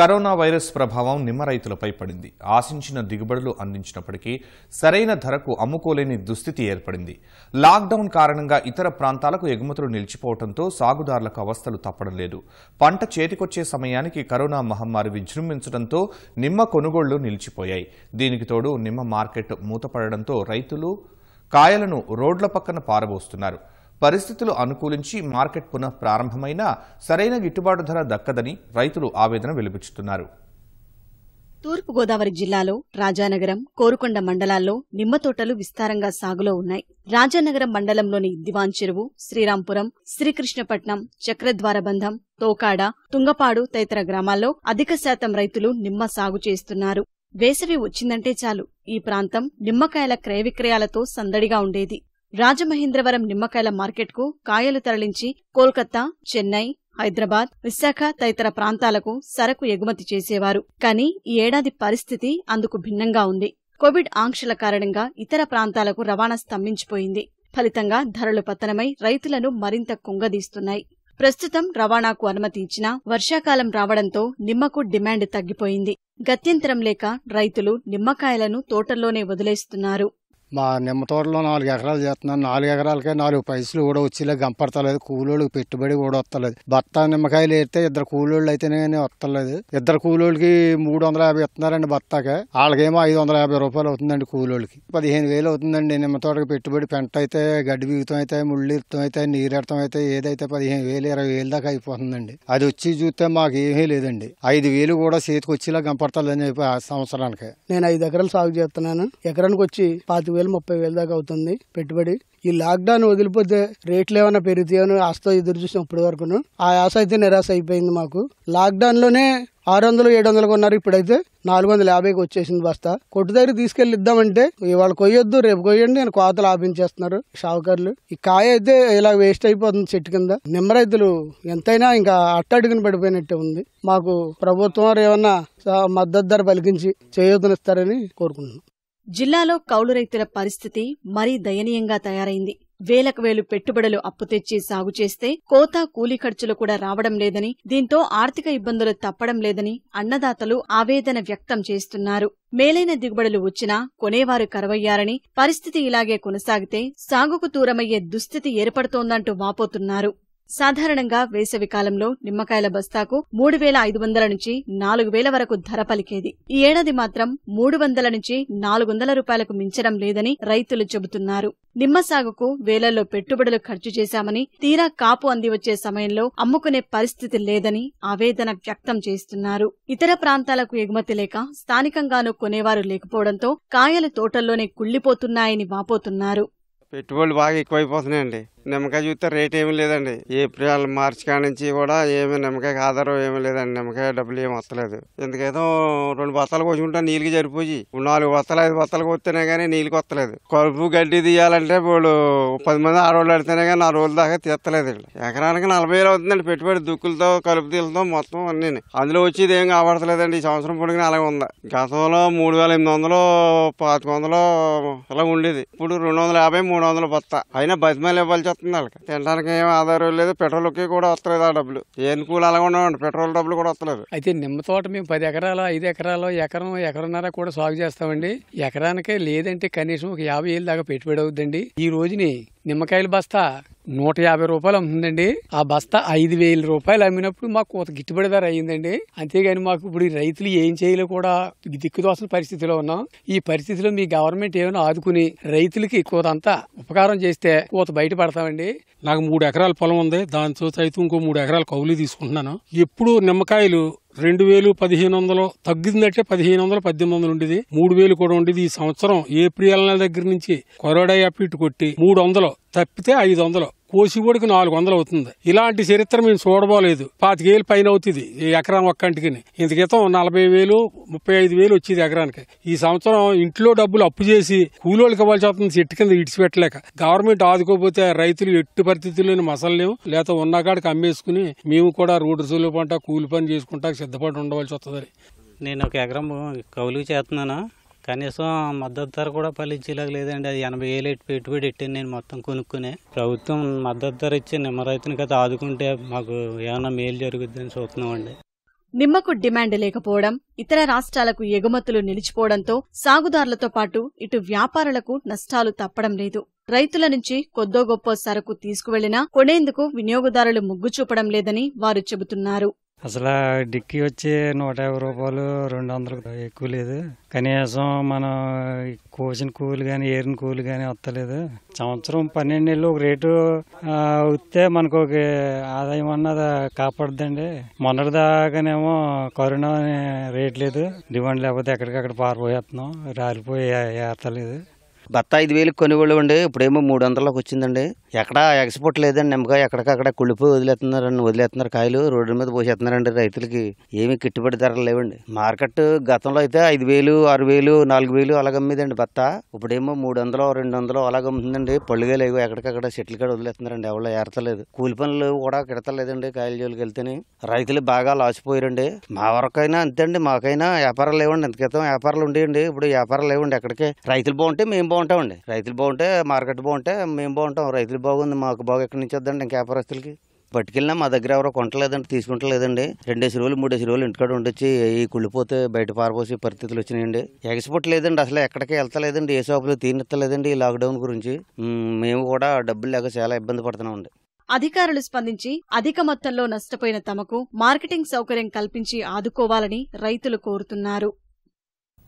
corona virus ప్రభావం నిమ్మ రైతులపై పడింది ఆశించిన దిగుబడులు అందించినప్పటికీ సరైన ధరకు అమ్ముకోలేని దుస్థితి ఏర్పడింది లాక్డౌన్ కారణంగా ఇతర ప్రాంతాలకు ఎగుమతులు నిలిచిపోవడంతో సాగుదారులకు అవస్థలు తప్పడం లేదు పంట చేతికొచ్చే సమయానికి కరోనా మహమ్మారి విజృంభించడంతో నిమ్మ కొనుగోళ్లు నిలిచిపోయాయి దీనికి తోడు నిమ్మ మార్కెట్ మూతపడడంతో రైతులు కాయలను రోడ్ల పక్కన పారబోస్తున్నారు పరిస్థితులు అనుకూలించి మార్కెట్ పునః ప్రారంభమైనా సరైన గిట్టుబాటు ధర దక్కదని రైతులు ఆవేదన వెలిపించుతున్నారు తూర్పుగోదావరి జిల్లాలో రాజానగరం కోరుకొండ మండలాల్లో నిమ్మ తోటలు విస్తారంగా సాగులో ఉన్నాయి రాజానగరం మండలంలోని దివాన్ చెరువు శ్రీరాంపురం శ్రీకృష్ణపట్నం చక్రద్వారబంధం తోకాడ తుంగపాడు తదితర గ్రామాల్లో అధిక శాతం రైతులు నిమ్మ సాగు చేస్తున్నారు వేసవి వచ్చిందంటే చాలు ఈ ప్రాంతం నిమ్మకాయల క్రయ విక్రయాలతో సందడిగా ఉండేది రాజమహేంద్రవరం నిమ్మకాయల మార్కెట్కు కాయలు తరలించి కోల్కతా చెన్నై హైదరాబాద్ విశాఖ తదితర ప్రాంతాలకు సరకు ఎగుమతి చేసేవారు కానీ ఈ ఏడాది పరిస్థితి అందుకు భిన్నంగా ఉంది కోవిడ్ ఆంక్షల కారణంగా ఇతర ప్రాంతాలకు రవాణా స్తంభించిపోయింది ఫలితంగా ధరలు పతనమై రైతులను మరింత కుంగదీస్తున్నాయి ప్రస్తుతం రవాణాకు అనుమతి ఇచ్చినా వర్షాకాలం రావడంతో నిమ్మకు డిమాండ్ తగ్గిపోయింది గత్యంతరం లేక రైతులు నిమ్మకాయలను తోటల్లోనే వదిలేస్తున్నారు మా నిమ్మ తోటలో నాలుగు ఎకరాలు చేస్తున్నాను నాలుగు ఎకరాలకే నాలుగు పైసలు కూడా వచ్చేలా గంపడతలేదు కూలోళ్ళకి పెట్టుబడి కూడా వస్తలేదు బత్త నిమ్మకాయలు వేస్తే ఇద్దరు కూలోళ్ళు అయితేనే కానీ వస్తలేదు ఇద్దరు కూలోళ్ళకి మూడు వందల యాభై ఇస్తున్నారండి బత్తాకే వాళ్ళకేమో ఐదు వందల యాభై రూపాయలు అవుతుందండి కూలోళ్ళకి పదిహేను వేలు అవుతుందండి నిమ్మ తోటకి పెట్టుబడి పెంట అయితే గడ్డి బీగుతం అయితే ముళ్ళు ఇత్తం అయితే నీరెడతం అయితే ఏదైతే పదిహేను వేలు ఇరవై వేలు దాకా అయిపోతుందండి అది వచ్చి చూస్తే మాకు ఏమీ లేదండి ఐదు వేలు కూడా చేతికి వచ్చేలా గంపడతలేదని సంవత్సరానికి నేను ఐదు ఎకరాలు సాగు చేస్తున్నాను ఎకరానికి వచ్చి పాతి వేలు ముప్పై వేలు దాకా అవుతుంది పెట్టుబడి ఈ లాక్డౌన్ వదిలిపోతే రేట్లు ఏమైనా పెరుగుతాయని ఆస్తో ఎదురు చూసాం ఇప్పటి వరకును ఆ ఆశ అయితే నిరాశ అయిపోయింది మాకు లాక్డౌన్లోనే ఆరు వందలు ఏడు వందలు కొన్నారు ఇప్పుడైతే నాలుగు వందల యాభైకి వచ్చేసింది బస్తా కొట్టు దగ్గర తీసుకెళ్లి ఇద్దామంటే ఇవాళ కొయ్యొద్దు రేపు కొయ్యండి నేను కోతలు ఆపించేస్తున్నారు షావుకర్లు ఈ కాయ అయితే ఇలా వేస్ట్ అయిపోతుంది చెట్టు కింద నిమ్మ రైతులు ఎంతైనా ఇంకా అట్టడుగుని పడిపోయినట్టే ఉంది మాకు ప్రభుత్వం వారు ఏమన్నా మద్దతు ధర పలికించి చేయూతనిస్తారని కోరుకుంటున్నాం జిల్లాలో కౌలు రైతుల పరిస్థితి మరీ దయనీయంగా తయారైంది వేలకు వేలు పెట్టుబడులు అప్పు తెచ్చి సాగు చేస్తే కోత కూలీ ఖర్చులు కూడా రావడం లేదని దీంతో ఆర్థిక ఇబ్బందులు తప్పడం లేదని అన్నదాతలు ఆవేదన వ్యక్తం చేస్తున్నారు మేలైన దిగుబడులు వచ్చినా కొనేవారు కరవయ్యారని పరిస్థితి ఇలాగే కొనసాగితే సాగుకు దూరమయ్యే దుస్థితి ఏర్పడుతోందంటూ వాపోతున్నారు సాధారణంగా వేసవి కాలంలో నిమ్మకాయల బస్తాకు మూడు వేల ఐదు వందల నుంచి నాలుగు వేల వరకు ధర పలికేది ఈ ఏడాది మాత్రం మూడు వందల నుంచి నాలుగు వందల రూపాయలకు మించడం లేదని రైతులు చెబుతున్నారు నిమ్మ సాగుకు వేలల్లో పెట్టుబడులు ఖర్చు చేశామని తీరా కాపు అంది వచ్చే సమయంలో అమ్ముకునే పరిస్థితి లేదని ఆవేదన వ్యక్తం చేస్తున్నారు ఇతర ప్రాంతాలకు ఎగుమతి లేక స్థానికంగానూ కొనేవారు లేకపోవడంతో కాయలు తోటల్లోనే కుళ్లిపోతున్నాయని వాపోతున్నారు పెట్టుబడులు బాగా ఎక్కువైపోతున్నాయండి నిమ్మకాయ చూస్తే రేట్ ఏమీ లేదండి ఏప్రిల్ మార్చ్ కానించి కూడా ఏమి నిమ్మకాయకి ఆధారం ఏమి లేదండి నిమ్మకాయ డబ్బులు ఏమి వస్తలేదు ఎందుకైతే రెండు బస్తాలు పోసుకుంటా నీళ్ళకి సరిపోయి నాలుగు బస్తాలు ఐదు బస్తాలు కొత్తనే కానీ నీళ్ళకి వస్తలేదు కలుపు గడ్డి తీయాలంటే వాళ్ళు పది మంది ఆడవాళ్ళు ఆడితేనే కానీ నాలుగు రోజుల దాకా తీస్తలేదు ఎకరానికి నలభై వేలు అవుతుందండి పెట్టుబడి దుక్కులతో కలుపు తీలతో మొత్తం అన్నీ అందులో వచ్చేది ఏం కాపాడతలేదండి ఈ సంవత్సరం పొడిగిన అలాగే ఉంది గతంలో మూడు వేల ఎనిమిది వందలు పాతిక వందలు అలా ఉండేది ఇప్పుడు రెండు వందల యాభై మూడు వందల బత్త అయినా బతిమాలు ఇవ్వాలి వచ్చేస్తుంది వాళ్ళకి తినడానికి ఏం ఆధారం లేదు పెట్రోల్కి కూడా వస్తలేదు ఆ డబ్బులు ఏం కూలి అలాగే ఉండవండి పెట్రోల్ డబ్బులు కూడా వస్తలేదు అయితే నిమ్మ తోట మేము పది ఎకరాలు ఐదు ఎకరాలు ఎకరం ఎకరన్నర కూడా సాగు చేస్తామండి ఎకరానికే లేదంటే కనీసం ఒక యాభై ఏళ్ళ దాకా పెట్టుబడి అవుతుందండి ఈ రోజుని నిమ్మకాయల బస్తా నూట యాభై రూపాయలు అమ్ముతుందండి ఆ బస్తా ఐదు వేల రూపాయలు అమ్మినప్పుడు మాకు ఒక గిట్టుబడి ధర అయ్యిందండి అంతేగాని మాకు ఇప్పుడు రైతులు ఏం చేయాలో కూడా దిక్కుదోసిన పరిస్థితిలో ఉన్నాం ఈ పరిస్థితిలో మీ గవర్నమెంట్ ఏమైనా ఆదుకుని రైతులకి కోతంతా ఉపకారం చేస్తే కోత బయటపడతామండి నాకు మూడు ఎకరాల పొలం ఉంది దాంతో అయితే ఇంకో మూడు ఎకరాల కౌలు తీసుకుంటున్నాను ఎప్పుడు నిమ్మకాయలు రెండు వేలు పదిహేను వందలు తగ్గిందంటే పదిహేను వందలు పద్దెనిమిది వందలు ఉండేది మూడు వేలు కూడా ఉండేది ఈ సంవత్సరం ఏప్రిల్ నెల దగ్గర నుంచి కొరడా అప్పిట్టు కొట్టి మూడు వందలు తప్పితే ఐదు వందలు కోసివాడికి నాలుగు వందలు అవుతుంది ఇలాంటి చరిత్ర మేము చూడబోలేదు వేలు పైన అవుతుంది ఈ ఎకరం ఒక్కంటికి ఇంత క్రితం నలభై వేలు ముప్పై ఐదు వేలు వచ్చేది ఎకరానికి ఈ సంవత్సరం ఇంట్లో డబ్బులు అప్పు చేసి కూలోళ్ళకి ఇవ్వాల్సి వస్తుంది చెట్టు కింద ఇడిచిపెట్టలేక గవర్నమెంట్ ఆదుకోపోతే రైతులు ఎట్టి పరిస్థితుల్లోని మసలలేము లేకపోతే ఉన్నకాడికి అమ్మేసుకుని మేము కూడా రోడ్డు సూలు పంట కూలి పని చేసుకుంటా సిద్ధపడి ఉండవలసి వస్తుంది నేను ఒక ఎకరం కౌలు చేస్తున్నాను కనీసం మద్దతు ధర కూడా ఫలించేలాగా లేదండి అది ఎనభై వేలు పెట్టుబడి పెట్టాను నేను మొత్తం కొనుక్కునే ప్రభుత్వం మద్దతు ధర ఇచ్చి నిమ్మ రైతుని కదా ఆదుకుంటే మాకు ఏమైనా మేలు అని చూస్తున్నామండి నిమ్మకు డిమాండ్ లేకపోవడం ఇతర రాష్ట్రాలకు ఎగుమతులు నిలిచిపోవడంతో సాగుదారులతో పాటు ఇటు వ్యాపారులకు నష్టాలు తప్పడం లేదు రైతుల నుంచి కొద్దో గొప్ప సరుకు తీసుకువెళ్లినా కొనేందుకు వినియోగదారులు మొగ్గు చూపడం లేదని వారు చెబుతున్నారు అసలు డిక్కీ వచ్చి నూట యాభై రూపాయలు రెండు వందలు ఎక్కువ లేదు కనీసం మనం కోసిన కూలి కానీ ఏరిన కూలి కానీ వస్తలేదు సంవత్సరం పన్నెండు నెలలు ఒక రేటు వస్తే మనకు ఒక ఆదాయం అన్నది కాపాడదండి మొన్నటిదాకానేమో దాకానేమో కరోనా రేట్ లేదు డిమాండ్ లేకపోతే ఎక్కడికక్కడ పారిపోయేస్తున్నాం రాలిపోయి ఏర్తలేదు బత్త ఐదు వేలు కొనుగోలు అండి ఇప్పుడేమో మూడు వందలకు వచ్చిందండి ఎక్కడ ఎక్స్పోర్ట్ లేదండి నిమ్మకాయ ఎక్కడికక్కడ కుళ్ళిపోయి వదిలేస్తున్నారండి వదిలేస్తున్నారు కాయలు రోడ్డు మీద పోసేస్తున్నారండి రైతులకి ఏమీ కిట్టుబడి ధరలు లేవండి మార్కెట్ గతంలో అయితే ఐదు వేలు ఆరు వేలు నాలుగు వేలు అలాగ అమ్మేదండి బత్త ఇప్పుడేమో మూడు వందలు రెండు వందలు అలాగ అమ్ముతుందండి పళ్ళుగా లేవు ఎక్కడికక్కడ చెట్లు కాడ వదిలేస్తున్నారండి ఎవరో ఏర్తలేదు కూలి పనులు కూడా కిడతలేదండి కాయల జోలికి వెళ్తేనే రైతులు బాగా లాసిపోయారండి మా వరకైనా అంతే అండి మాకైనా వ్యాపారాలు లేవండి ఇంత క్రితం వ్యాపారాలు ఉండేయండి ఇప్పుడు వ్యాపారాలు లేవండి ఎక్కడికే రైతులు బాగుంటే మేము బాగుంటాం బాగుంటామండి రైతులు బాగుంటే మార్కెట్ బాగుంటే మేము బాగుంటాం రైతులు బాగుంది మాకు బాగా ఎక్కడి నుంచి వద్దండి ఇంకా వ్యాపారస్తులకి పట్టుకెళ్ళినా మా దగ్గర ఎవరో కొంటలేదండి తీసుకుంటలేదండి రెండేసి రోజులు మూడేసి రోజులు ఇంటికాడ ఉండొచ్చి ఈ కుళ్ళిపోతే బయట పారిపోసే పరిస్థితులు వచ్చినాయండి ఎగసిపోట్ లేదండి అసలు ఎక్కడికి వెళ్తలేదండి ఏ షాపులు తీనెత్తలేదండి ఈ లాక్డౌన్ గురించి మేము కూడా డబ్బులు లేక చాలా ఇబ్బంది పడుతున్నామండి అధికారులు స్పందించి అధిక మొత్తంలో నష్టపోయిన తమకు మార్కెటింగ్ సౌకర్యం కల్పించి ఆదుకోవాలని రైతులు కోరుతున్నారు